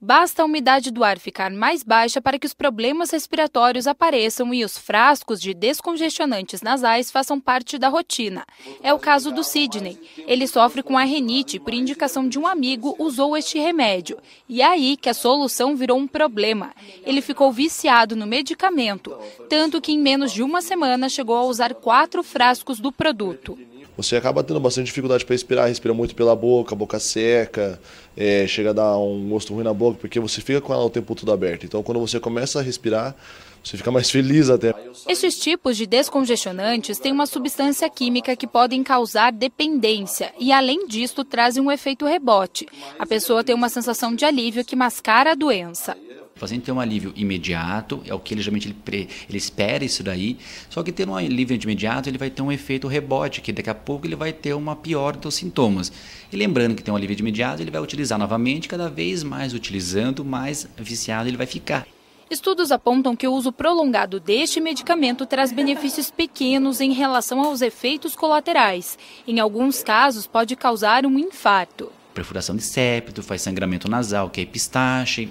Basta a umidade do ar ficar mais baixa para que os problemas respiratórios apareçam e os frascos de descongestionantes nasais façam parte da rotina. É o caso do Sidney. Ele sofre com a renite e, por indicação de um amigo, usou este remédio. E é aí que a solução virou um problema. Ele ficou viciado no medicamento, tanto que em menos de uma semana chegou a usar quatro frascos do produto você acaba tendo bastante dificuldade para respirar, respira muito pela boca, boca seca, é, chega a dar um gosto ruim na boca, porque você fica com ela o tempo todo aberto. Então, quando você começa a respirar, você fica mais feliz até. Esses tipos de descongestionantes têm uma substância química que podem causar dependência e, além disso, trazem um efeito rebote. A pessoa tem uma sensação de alívio que mascara a doença. O paciente tem um alívio imediato, é o que ele geralmente ele, ele espera isso daí, só que tendo um alívio imediato, ele vai ter um efeito rebote, que daqui a pouco ele vai ter uma pior dos sintomas. E lembrando que tem um alívio imediato, ele vai utilizar novamente, cada vez mais utilizando, mais viciado ele vai ficar. Estudos apontam que o uso prolongado deste medicamento traz benefícios pequenos em relação aos efeitos colaterais. Em alguns casos, pode causar um infarto perfuração de septo, faz sangramento nasal, que é pistache.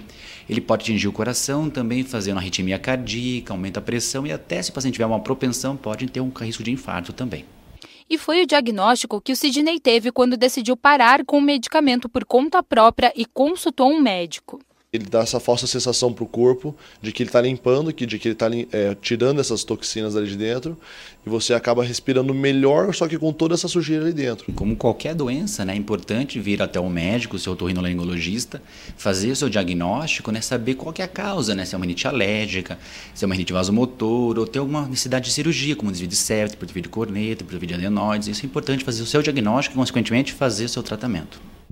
Ele pode atingir o coração também, fazendo arritmia cardíaca, aumenta a pressão e até se o paciente tiver uma propensão, pode ter um risco de infarto também. E foi o diagnóstico que o Sidney teve quando decidiu parar com o medicamento por conta própria e consultou um médico ele dá essa falsa sensação para o corpo de que ele está limpando, que, de que ele está é, tirando essas toxinas ali de dentro, e você acaba respirando melhor, só que com toda essa sujeira ali dentro. Como qualquer doença, né, é importante vir até o médico, seu otorrinolaringologista, fazer o seu diagnóstico, né, saber qual é a causa, né, se é uma rinite alérgica, se é uma rinite vasomotor, ou tem alguma necessidade de cirurgia, como desvio de septo, desvio de corneta, desvio de adenoides, isso é importante fazer o seu diagnóstico e, consequentemente, fazer o seu tratamento.